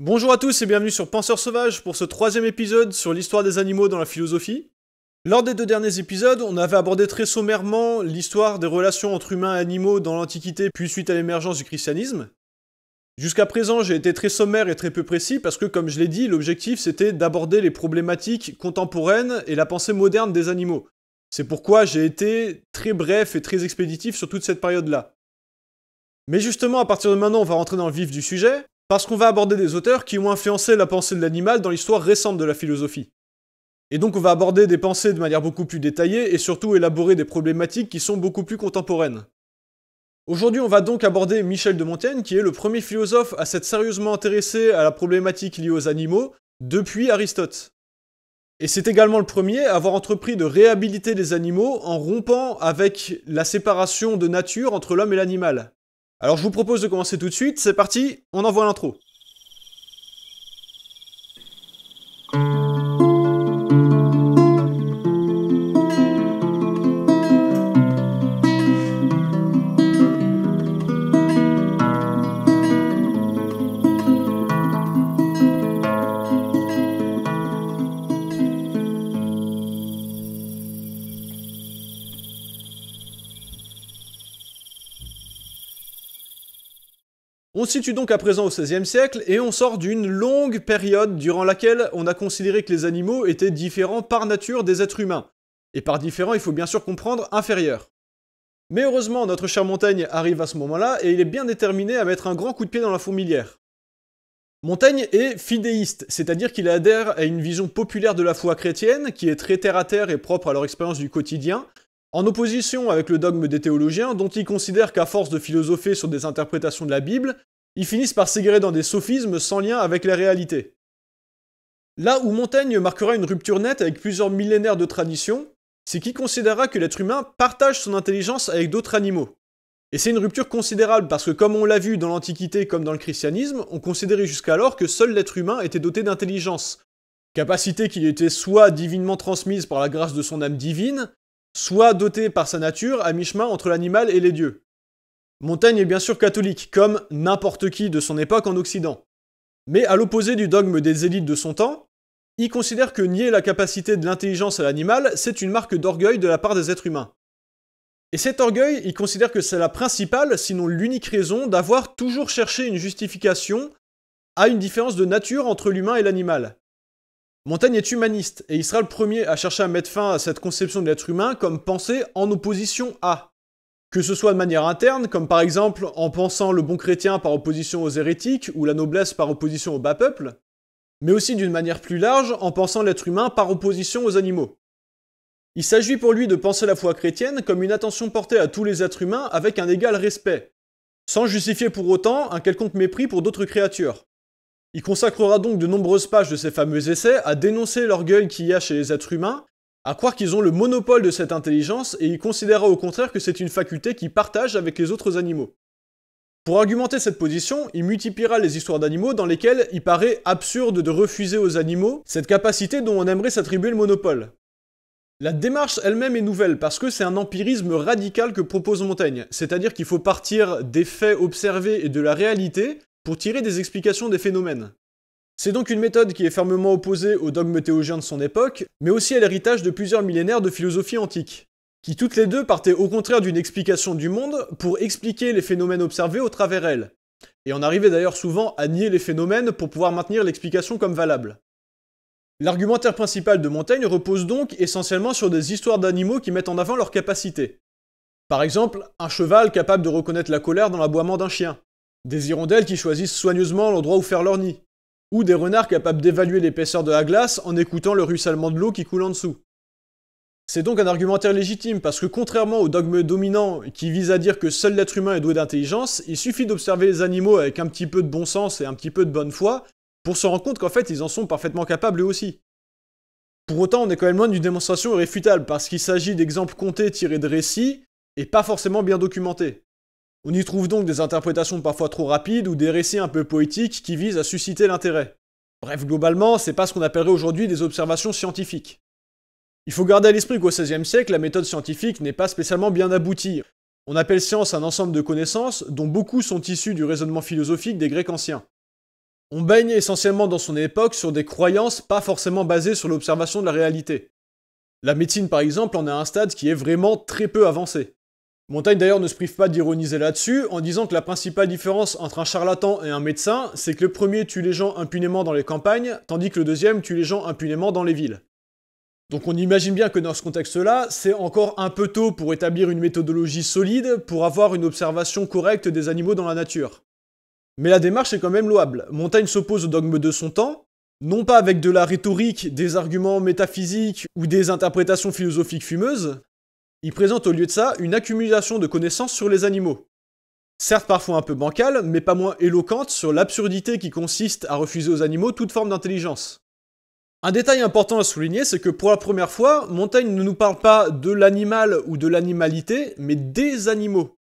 Bonjour à tous et bienvenue sur Penseur Sauvage pour ce troisième épisode sur l'histoire des animaux dans la philosophie. Lors des deux derniers épisodes, on avait abordé très sommairement l'histoire des relations entre humains et animaux dans l'Antiquité puis suite à l'émergence du christianisme. Jusqu'à présent, j'ai été très sommaire et très peu précis parce que, comme je l'ai dit, l'objectif c'était d'aborder les problématiques contemporaines et la pensée moderne des animaux. C'est pourquoi j'ai été très bref et très expéditif sur toute cette période-là. Mais justement, à partir de maintenant, on va rentrer dans le vif du sujet, parce qu'on va aborder des auteurs qui ont influencé la pensée de l'animal dans l'histoire récente de la philosophie. Et donc on va aborder des pensées de manière beaucoup plus détaillée et surtout élaborer des problématiques qui sont beaucoup plus contemporaines. Aujourd'hui on va donc aborder Michel de Montaigne qui est le premier philosophe à s'être sérieusement intéressé à la problématique liée aux animaux depuis Aristote. Et c'est également le premier à avoir entrepris de réhabiliter les animaux en rompant avec la séparation de nature entre l'homme et l'animal. Alors je vous propose de commencer tout de suite, c'est parti, on envoie l'intro. se situe donc à présent au XVIe siècle et on sort d'une longue période durant laquelle on a considéré que les animaux étaient différents par nature des êtres humains. Et par différents, il faut bien sûr comprendre inférieurs. Mais heureusement, notre cher Montaigne arrive à ce moment-là et il est bien déterminé à mettre un grand coup de pied dans la fourmilière. Montaigne est fidéiste, c'est-à-dire qu'il adhère à une vision populaire de la foi chrétienne qui est très terre à terre et propre à leur expérience du quotidien, en opposition avec le dogme des théologiens, dont il considère qu'à force de philosopher sur des interprétations de la Bible, ils finissent par s'égarer dans des sophismes sans lien avec la réalité. Là où Montaigne marquera une rupture nette avec plusieurs millénaires de tradition, c'est qu'il considérera que l'être humain partage son intelligence avec d'autres animaux. Et c'est une rupture considérable parce que comme on l'a vu dans l'Antiquité comme dans le christianisme, on considérait jusqu'alors que seul l'être humain était doté d'intelligence, capacité qui était soit divinement transmise par la grâce de son âme divine, soit dotée par sa nature à mi-chemin entre l'animal et les dieux. Montaigne est bien sûr catholique, comme n'importe qui de son époque en Occident. Mais à l'opposé du dogme des élites de son temps, il considère que nier la capacité de l'intelligence à l'animal, c'est une marque d'orgueil de la part des êtres humains. Et cet orgueil, il considère que c'est la principale, sinon l'unique raison d'avoir toujours cherché une justification à une différence de nature entre l'humain et l'animal. Montaigne est humaniste, et il sera le premier à chercher à mettre fin à cette conception de l'être humain comme pensée en opposition à. Que ce soit de manière interne, comme par exemple en pensant le bon chrétien par opposition aux hérétiques ou la noblesse par opposition au bas peuple, mais aussi d'une manière plus large en pensant l'être humain par opposition aux animaux. Il s'agit pour lui de penser la foi chrétienne comme une attention portée à tous les êtres humains avec un égal respect, sans justifier pour autant un quelconque mépris pour d'autres créatures. Il consacrera donc de nombreuses pages de ses fameux essais à dénoncer l'orgueil qu'il y a chez les êtres humains à croire qu'ils ont le monopole de cette intelligence et il considérera au contraire que c'est une faculté qu'ils partagent avec les autres animaux. Pour argumenter cette position, il multipliera les histoires d'animaux dans lesquelles il paraît absurde de refuser aux animaux cette capacité dont on aimerait s'attribuer le monopole. La démarche elle-même est nouvelle parce que c'est un empirisme radical que propose Montaigne, c'est-à-dire qu'il faut partir des faits observés et de la réalité pour tirer des explications des phénomènes. C'est donc une méthode qui est fermement opposée aux dogmes théologiens de son époque, mais aussi à l'héritage de plusieurs millénaires de philosophie antique, qui toutes les deux partaient au contraire d'une explication du monde pour expliquer les phénomènes observés au travers elle, et en arrivait d'ailleurs souvent à nier les phénomènes pour pouvoir maintenir l'explication comme valable. L'argumentaire principal de Montaigne repose donc essentiellement sur des histoires d'animaux qui mettent en avant leurs capacités. Par exemple, un cheval capable de reconnaître la colère dans l'aboiement d'un chien, des hirondelles qui choisissent soigneusement l'endroit où faire leur nid, ou des renards capables d'évaluer l'épaisseur de la glace en écoutant le ruissellement de l'eau qui coule en dessous. C'est donc un argumentaire légitime, parce que contrairement au dogme dominant qui vise à dire que seul l'être humain est doué d'intelligence, il suffit d'observer les animaux avec un petit peu de bon sens et un petit peu de bonne foi pour se rendre compte qu'en fait ils en sont parfaitement capables eux aussi. Pour autant, on est quand même loin d'une démonstration irréfutable, parce qu'il s'agit d'exemples comptés tirés de récits, et pas forcément bien documentés. On y trouve donc des interprétations parfois trop rapides ou des récits un peu poétiques qui visent à susciter l'intérêt. Bref, globalement, c'est pas ce qu'on appellerait aujourd'hui des observations scientifiques. Il faut garder à l'esprit qu'au XVIe siècle, la méthode scientifique n'est pas spécialement bien aboutie. On appelle science un ensemble de connaissances dont beaucoup sont issues du raisonnement philosophique des Grecs anciens. On baigne essentiellement dans son époque sur des croyances pas forcément basées sur l'observation de la réalité. La médecine par exemple en à un stade qui est vraiment très peu avancé. Montaigne d'ailleurs ne se prive pas d'ironiser là-dessus en disant que la principale différence entre un charlatan et un médecin, c'est que le premier tue les gens impunément dans les campagnes, tandis que le deuxième tue les gens impunément dans les villes. Donc on imagine bien que dans ce contexte-là, c'est encore un peu tôt pour établir une méthodologie solide pour avoir une observation correcte des animaux dans la nature. Mais la démarche est quand même louable. Montaigne s'oppose au dogme de son temps, non pas avec de la rhétorique, des arguments métaphysiques ou des interprétations philosophiques fumeuses, il présente au lieu de ça une accumulation de connaissances sur les animaux. Certes parfois un peu bancale, mais pas moins éloquente sur l'absurdité qui consiste à refuser aux animaux toute forme d'intelligence. Un détail important à souligner, c'est que pour la première fois, Montaigne ne nous parle pas de l'animal ou de l'animalité, mais des animaux.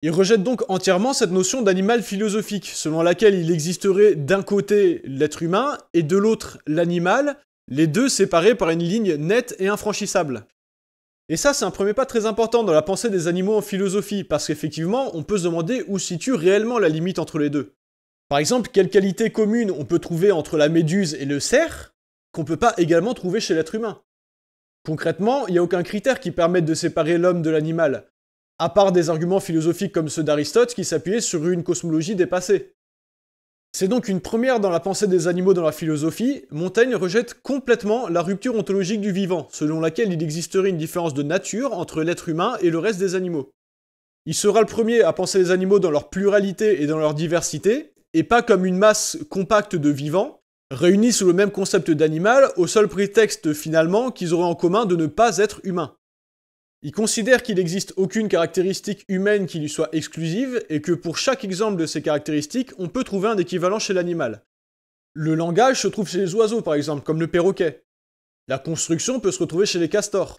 Il rejette donc entièrement cette notion d'animal philosophique, selon laquelle il existerait d'un côté l'être humain et de l'autre l'animal, les deux séparés par une ligne nette et infranchissable. Et ça, c'est un premier pas très important dans la pensée des animaux en philosophie, parce qu'effectivement, on peut se demander où situe réellement la limite entre les deux. Par exemple, quelle qualité commune on peut trouver entre la méduse et le cerf, qu'on peut pas également trouver chez l'être humain Concrètement, il n'y a aucun critère qui permette de séparer l'homme de l'animal, à part des arguments philosophiques comme ceux d'Aristote qui s'appuyaient sur une cosmologie dépassée. C'est donc une première dans la pensée des animaux dans la philosophie, Montaigne rejette complètement la rupture ontologique du vivant, selon laquelle il existerait une différence de nature entre l'être humain et le reste des animaux. Il sera le premier à penser les animaux dans leur pluralité et dans leur diversité, et pas comme une masse compacte de vivants, réunis sous le même concept d'animal, au seul prétexte finalement qu'ils auraient en commun de ne pas être humains. Il considère qu'il n'existe aucune caractéristique humaine qui lui soit exclusive et que pour chaque exemple de ces caractéristiques, on peut trouver un équivalent chez l'animal. Le langage se trouve chez les oiseaux par exemple, comme le perroquet. La construction peut se retrouver chez les castors.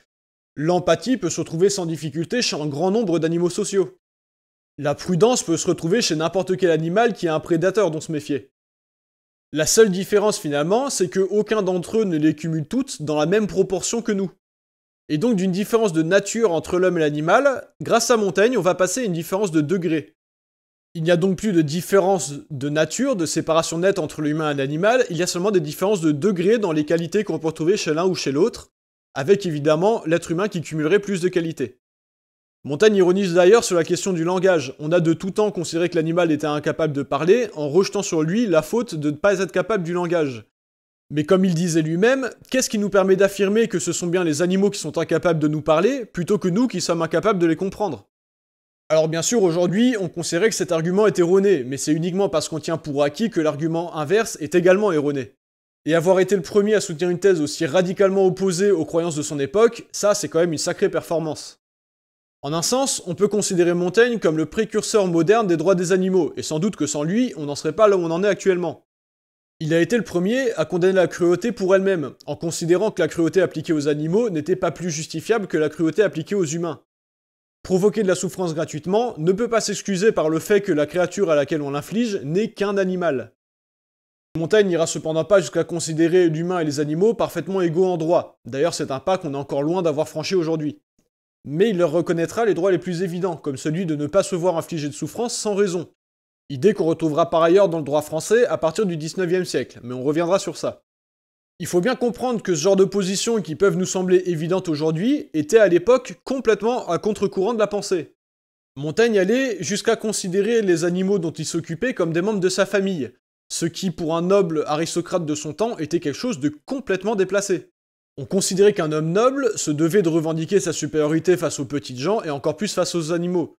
L'empathie peut se retrouver sans difficulté chez un grand nombre d'animaux sociaux. La prudence peut se retrouver chez n'importe quel animal qui a un prédateur dont se méfier. La seule différence finalement, c'est que d'entre eux ne les cumule toutes dans la même proportion que nous et donc d'une différence de nature entre l'homme et l'animal, grâce à Montaigne, on va passer à une différence de degré. Il n'y a donc plus de différence de nature, de séparation nette entre l'humain et l'animal, il y a seulement des différences de degré dans les qualités qu'on peut trouver chez l'un ou chez l'autre, avec évidemment l'être humain qui cumulerait plus de qualités. Montaigne ironise d'ailleurs sur la question du langage. On a de tout temps considéré que l'animal était incapable de parler en rejetant sur lui la faute de ne pas être capable du langage. Mais comme il disait lui-même, qu'est-ce qui nous permet d'affirmer que ce sont bien les animaux qui sont incapables de nous parler, plutôt que nous qui sommes incapables de les comprendre Alors bien sûr, aujourd'hui, on considérait que cet argument est erroné, mais c'est uniquement parce qu'on tient pour acquis que l'argument inverse est également erroné. Et avoir été le premier à soutenir une thèse aussi radicalement opposée aux croyances de son époque, ça c'est quand même une sacrée performance. En un sens, on peut considérer Montaigne comme le précurseur moderne des droits des animaux, et sans doute que sans lui, on n'en serait pas là où on en est actuellement. Il a été le premier à condamner la cruauté pour elle-même, en considérant que la cruauté appliquée aux animaux n'était pas plus justifiable que la cruauté appliquée aux humains. Provoquer de la souffrance gratuitement ne peut pas s'excuser par le fait que la créature à laquelle on l'inflige n'est qu'un animal. Montaigne n'ira cependant pas jusqu'à considérer l'humain et les animaux parfaitement égaux en droit, d'ailleurs c'est un pas qu'on est encore loin d'avoir franchi aujourd'hui. Mais il leur reconnaîtra les droits les plus évidents, comme celui de ne pas se voir infliger de souffrance sans raison, Idée qu'on retrouvera par ailleurs dans le droit français à partir du XIXe siècle, mais on reviendra sur ça. Il faut bien comprendre que ce genre de positions qui peuvent nous sembler évidentes aujourd'hui étaient à l'époque complètement à contre-courant de la pensée. Montaigne allait jusqu'à considérer les animaux dont il s'occupait comme des membres de sa famille, ce qui pour un noble aristocrate de son temps était quelque chose de complètement déplacé. On considérait qu'un homme noble se devait de revendiquer sa supériorité face aux petites gens et encore plus face aux animaux,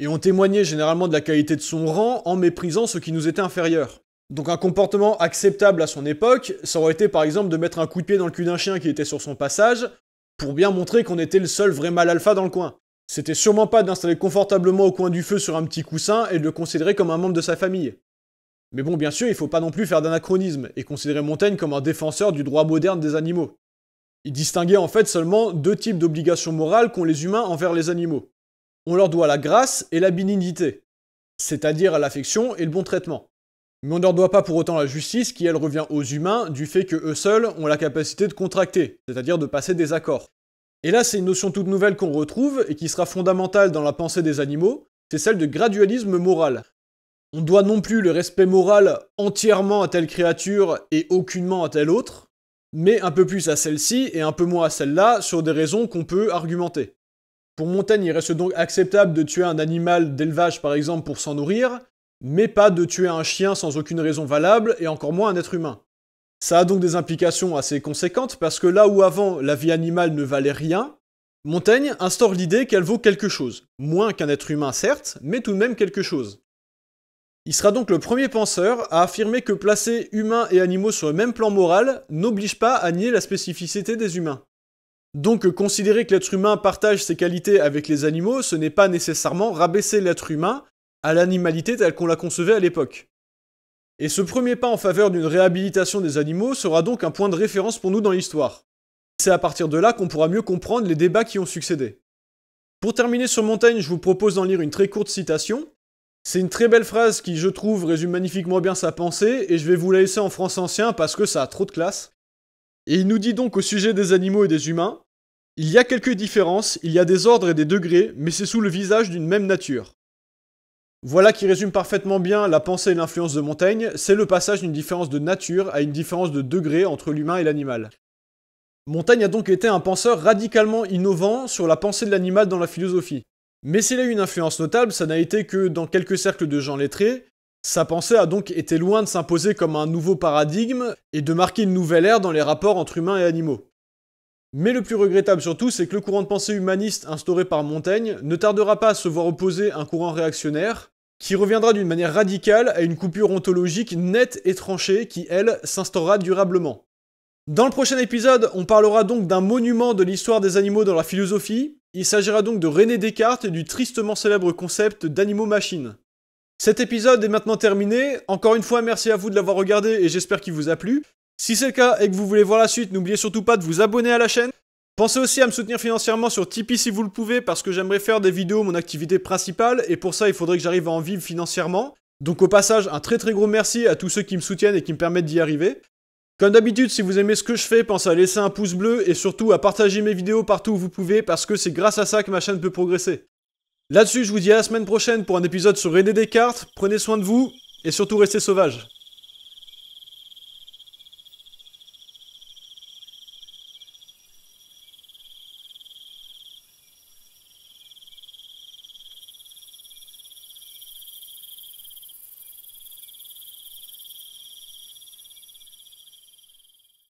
et on témoignait généralement de la qualité de son rang en méprisant ceux qui nous étaient inférieurs. Donc un comportement acceptable à son époque, ça aurait été par exemple de mettre un coup de pied dans le cul d'un chien qui était sur son passage, pour bien montrer qu'on était le seul vrai mal alpha dans le coin. C'était sûrement pas d'installer confortablement au coin du feu sur un petit coussin et de le considérer comme un membre de sa famille. Mais bon, bien sûr, il faut pas non plus faire d'anachronisme et considérer Montaigne comme un défenseur du droit moderne des animaux. Il distinguait en fait seulement deux types d'obligations morales qu'ont les humains envers les animaux on leur doit la grâce et la bénignité, c'est-à-dire l'affection et le bon traitement. Mais on ne leur doit pas pour autant la justice qui, elle, revient aux humains du fait que eux seuls ont la capacité de contracter, c'est-à-dire de passer des accords. Et là, c'est une notion toute nouvelle qu'on retrouve et qui sera fondamentale dans la pensée des animaux, c'est celle de gradualisme moral. On doit non plus le respect moral entièrement à telle créature et aucunement à telle autre, mais un peu plus à celle-ci et un peu moins à celle-là sur des raisons qu'on peut argumenter. Pour Montaigne, il reste donc acceptable de tuer un animal d'élevage par exemple pour s'en nourrir, mais pas de tuer un chien sans aucune raison valable et encore moins un être humain. Ça a donc des implications assez conséquentes parce que là où avant la vie animale ne valait rien, Montaigne instaure l'idée qu'elle vaut quelque chose, moins qu'un être humain certes, mais tout de même quelque chose. Il sera donc le premier penseur à affirmer que placer humains et animaux sur le même plan moral n'oblige pas à nier la spécificité des humains. Donc euh, considérer que l'être humain partage ses qualités avec les animaux, ce n'est pas nécessairement rabaisser l'être humain à l'animalité telle qu'on la concevait à l'époque. Et ce premier pas en faveur d'une réhabilitation des animaux sera donc un point de référence pour nous dans l'histoire. C'est à partir de là qu'on pourra mieux comprendre les débats qui ont succédé. Pour terminer sur Montaigne, je vous propose d'en lire une très courte citation. C'est une très belle phrase qui, je trouve, résume magnifiquement bien sa pensée, et je vais vous la laisser en français ancien parce que ça a trop de classe. Et il nous dit donc au sujet des animaux et des humains, il y a quelques différences, il y a des ordres et des degrés, mais c'est sous le visage d'une même nature. Voilà qui résume parfaitement bien la pensée et l'influence de Montaigne, c'est le passage d'une différence de nature à une différence de degré entre l'humain et l'animal. Montaigne a donc été un penseur radicalement innovant sur la pensée de l'animal dans la philosophie. Mais s'il a eu une influence notable, ça n'a été que dans quelques cercles de gens lettrés, sa pensée a donc été loin de s'imposer comme un nouveau paradigme et de marquer une nouvelle ère dans les rapports entre humains et animaux. Mais le plus regrettable surtout, c'est que le courant de pensée humaniste instauré par Montaigne ne tardera pas à se voir opposer un courant réactionnaire, qui reviendra d'une manière radicale à une coupure ontologique nette et tranchée qui, elle, s'instaurera durablement. Dans le prochain épisode, on parlera donc d'un monument de l'histoire des animaux dans la philosophie. Il s'agira donc de René Descartes et du tristement célèbre concept d'animaux-machines. Cet épisode est maintenant terminé. Encore une fois, merci à vous de l'avoir regardé et j'espère qu'il vous a plu. Si c'est le cas et que vous voulez voir la suite, n'oubliez surtout pas de vous abonner à la chaîne. Pensez aussi à me soutenir financièrement sur Tipeee si vous le pouvez parce que j'aimerais faire des vidéos mon activité principale et pour ça il faudrait que j'arrive à en vivre financièrement. Donc au passage, un très très gros merci à tous ceux qui me soutiennent et qui me permettent d'y arriver. Comme d'habitude, si vous aimez ce que je fais, pensez à laisser un pouce bleu et surtout à partager mes vidéos partout où vous pouvez parce que c'est grâce à ça que ma chaîne peut progresser. Là-dessus, je vous dis à la semaine prochaine pour un épisode sur René Descartes. Prenez soin de vous et surtout restez sauvages.